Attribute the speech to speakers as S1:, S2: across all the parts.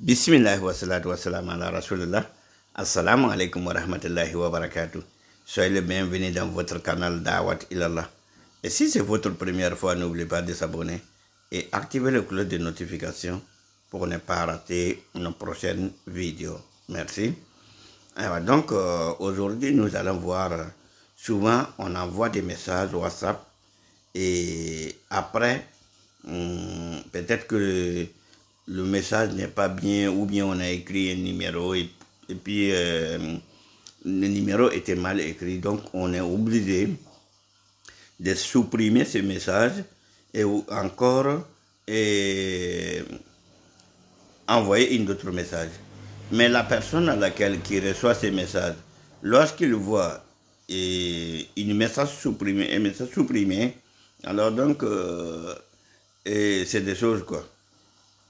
S1: Bismillah wa salatu wa salam ala rasulullah. Assalamu alaikum wa rahmatullahi wa barakatuh. Soyez le bienvenu dans votre canal Dawat Ilallah. Et si c'est votre première fois, n'oubliez pas de s'abonner et activer le cloche de notification pour ne pas rater nos prochaines vidéos. Merci. donc, euh, aujourd'hui, nous allons voir, souvent, on envoie des messages WhatsApp et après, hmm, peut-être que le message n'est pas bien, ou bien on a écrit un numéro et, puis euh, le numéro était mal écrit. Donc on est obligé de supprimer ce message et encore envoyer un autre message. Mais la personne à laquelle qui reçoit ce message, lorsqu'il voit et une message supprimé, un message supprimé, alors donc euh, c'est des choses quoi.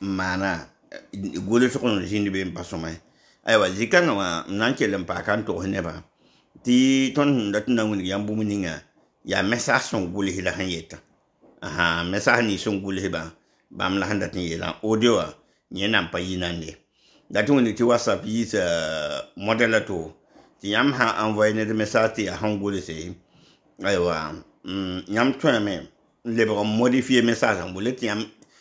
S1: mana gole sokono jindi be pasoma aywa zikanga wa nanchele mpaka nto hineba ti ton dat na ngun yambu muninga ya message son gole hila hanyeta aha message ni son gole ba bam la handa tin yela audio a nye nam pa yinande dat ngun ti whatsapp yi sa modela to ti yam ha envoyer ne message ti hangole se aywa mm yam twame le modifier message en bullet yam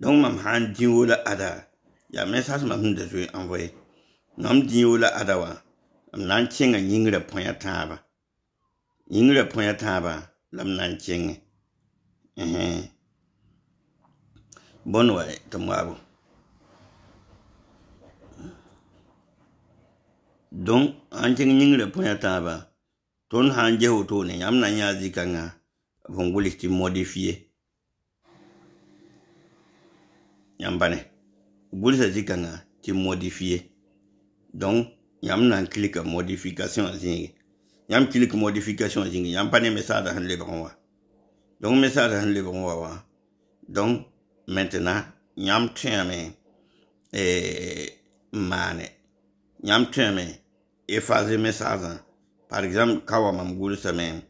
S1: donc mam han la ada ya message mam de je envoyer nam ou la ada wa am nan chenga yingra poya taba point à taba lam nan Mm eh bon wa tamwabo donc an chenga point à taba ton han jeho ne yam nan yazi zikanga modifier yambane bulsa ti kan ti modifier donc yam nan clic modification zing. yam clic modification zing yam message han lebron wa donc message han lebron wa donc maintenant yam teme eh mané yam teme effacer message hein. par exemple kawa mam ça même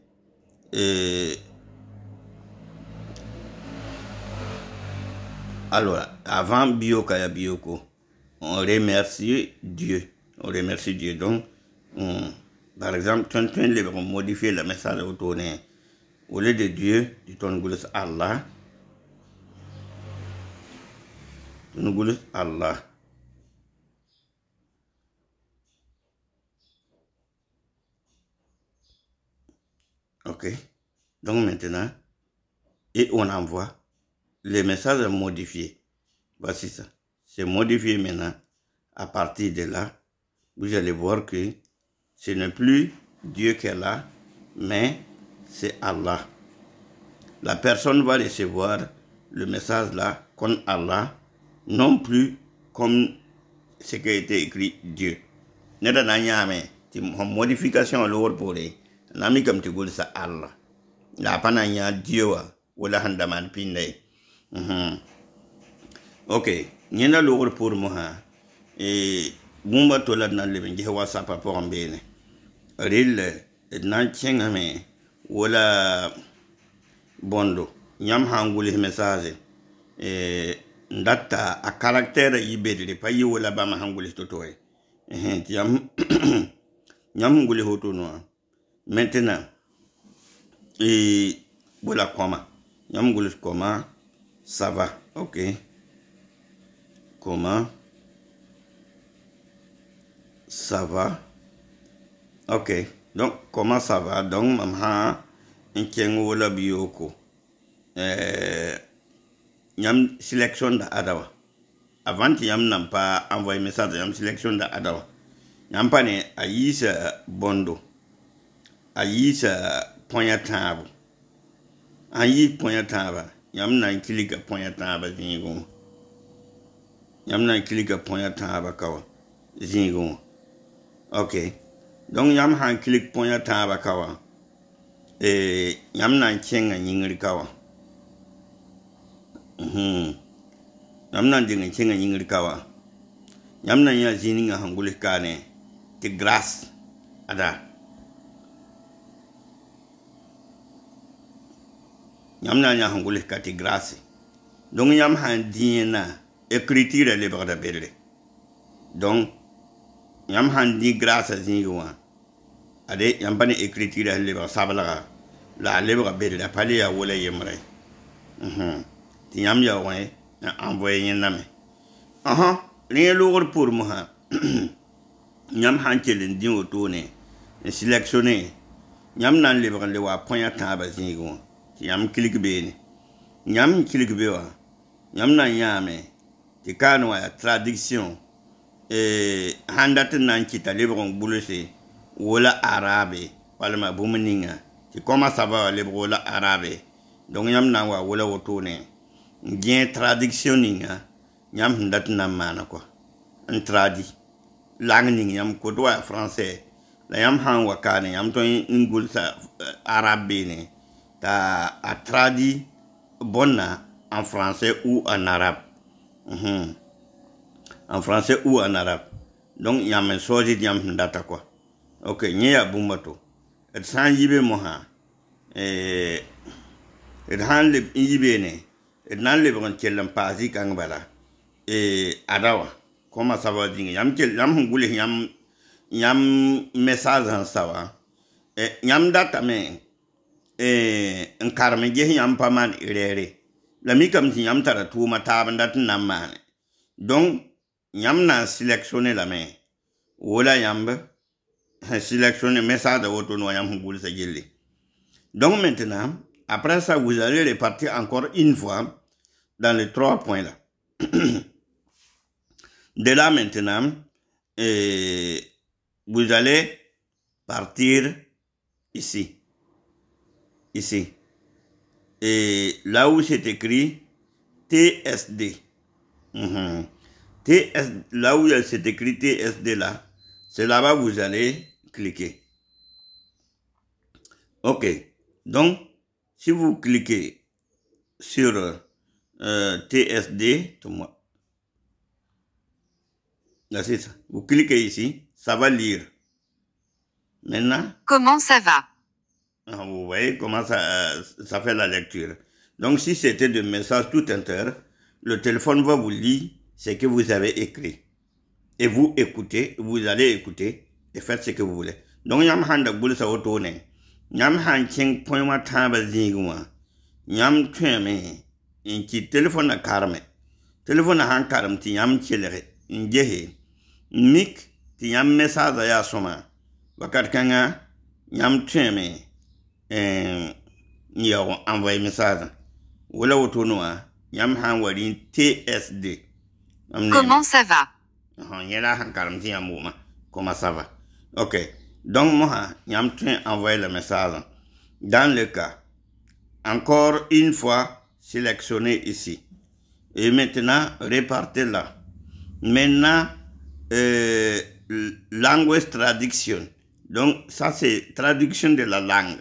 S1: Alors, avant Biokaya Bioko, on remercie Dieu. On remercie Dieu. Donc, par exemple, tu de modifier le message de tourner. Hein. Au lieu de Dieu, tu t'en Allah. Tu Allah. Ok. Donc maintenant, et on envoie le message est modifié. Voici ça. C'est modifié maintenant. À partir de là, vous allez voir que ce n'est plus Dieu qui est là, mais c'est Allah. La personne va recevoir le message là comme Allah, non plus comme ce qui a été écrit Dieu. Nada na nyame une modification pour pore nami comme tu veux ça Allah. La pana Dieu wa wala handaman Uh-huh. ok nyẽnda loogr eh, pʋʋrmã sã bũmba tola d na n leb n ges wasapa pʋgẽ beene rell d na n kẽngame wala bõndo yãmb sã n wʋls message eh, n data a karaktɛɛrã yi e bedre pa yi wala bãmb sã n wʋls to tɩ yãmb yãmb n wʋls woto nuã maintenant eh, wala kõma yãmb wʋls kõma Ça va, ok. Comment ça va? Ok. Donc, comment ça va? Donc, maman, un la bioko. Yam sélection d'Adawa. Avant, yam n'a pas envoyé message, yam sélection d'Adawa. Yam pas né Aïs euh, Bondo. Aïs euh, Pognatabo. Aïs Pognatabo. y a m na n kili ka p õ y a t a a b a z i n g ẽ wã y a m na n kili ka p õ y a t a a b a ka wa z i n g ẽ wã ok donc y a m b a n kilik p õ y a t a a b a ka wa E, y a m na n h e n g a n y i n g r ka wa -hmm. y a m na n d i n g a c h e n g a n y i n g r ka wa y a m na n y a z i ninga h a n g u l i kaane tɩ g r a s s ada yãmb na n yãs n gʋls ka tɩ grase dõnc yãmb sãn dĩena ecritirã lebgda bedre dõnc yãmb sãn dĩ grasa zĩigẽ wã ade yãmb pa e mhm. ne ecritirã sẽn lebg sablga la a lebga bedra pa le yaa wʋla yembre tɩ yãmb ya wẽ n envoye yẽnnamẽ ãhã rẽ loogr pʋrmu sã yãmb sãn kell n dĩ wotone n selectione yãmb na n lebg n le wa põyã tãabã zĩigẽ wã yam yãmb kilg beene yãmb n kilg na yame yãame tɩ kaan wã yaa tradiction sãn e, dat n na n kɩta lebg n gbulse wola arabe walma bũmb ninga tɩ kõma saba wa lebg wola arabe dõnc yam na wa wola wotone n gẽ tradiction ninga yam sẽn dat n na n maana tradi lang ning yãmb kod wa yaa francais la yam sã n wa kaane yãmb tõe n eh, arabe arab beene ta a traduit Bonna en français ou en arabe. -hmm. En français ou en arabe. Donc, il y a un soji qui data quoi. Ok, il y a Et sans yibe moha. Et han le yibe ne. Et nan le bon kelam pazi kangbala. Et adawa. Comment ça va dire? Yam kel yam yam yam message en sawa. Hein. Et yam data mais et eh, karem ges yãmb pa man rɛɛre la mikame tɩ yãmb tara tʋʋma taab n dat n na n maane donc yãmb na n seleksione lame wola yãmb seleksione mesada woto n wa yãmb donc maintenant après ça vous allez repartir encore une fois dans les trois points là de là maintenant vous eh, allez partir ici ici. Et là où c'est écrit TSD. Mhm. là où c'est écrit TSD là, c'est là-bas vous allez cliquer. Ok. Donc, si vous cliquez sur euh, TSD, moi. Là, ah, c'est ça. Vous cliquez ici, ça va lire. Maintenant. Comment ça va ah, vous voyez comment ça, fait la lecture. Donc si c'était de message tout inter le téléphone va vous lire ce que vous avez écrit. Et vous écoutez, vous allez écouter et faites ce que vous voulez. Donc yam Yam han point Yam téléphone karme. Téléphone han ti yam Mik message ya soma. yam message a tsd comment ça va comment ça va ok donc moi, j'ai tõe un le message dans le cas encore une fois sélectionné ici et maintenant repartez là maintenant euh, langue traduction donc ça c'est traduction de la langue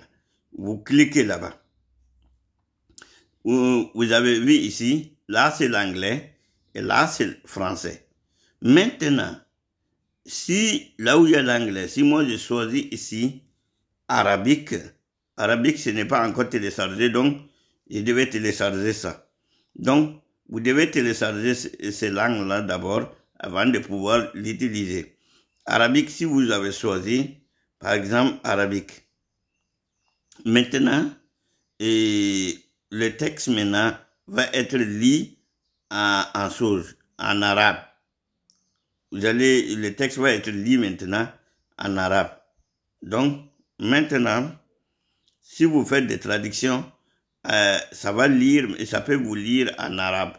S1: vous cliquez là-bas. Vous avez vu ici, là c'est l'anglais et là c'est le français. Maintenant, si là où il y a l'anglais, si moi je choisis ici arabique, arabique ce n'est pas encore téléchargé, donc je devais télécharger ça. Donc, vous devez télécharger ces langues-là d'abord avant de pouvoir l'utiliser. Arabique, si vous avez choisi, par exemple, arabique. Maintenant, et le texte maintenant va être lu en, en en arabe. Vous allez, le texte va être lu maintenant en arabe. Donc, maintenant, si vous faites des traductions, euh, ça va lire et ça peut vous lire en arabe.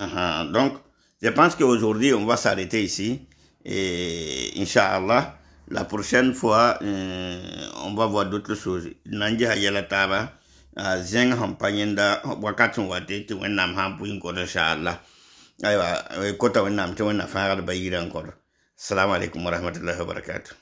S1: Uh-huh. Donc, je pense qu'aujourd'hui, on va s'arrêter ici. Et, Inch'Allah, la prochaine fois, euh, on va voir d'autres choses. Nanji hayala taba, zeng hampanyenda wakatun wate, te wen hampu inkoro sha'Allah. Aywa, kota wina nam te na fangar bayira inkoro. Salam wa rahmatullahi wa barakatuh.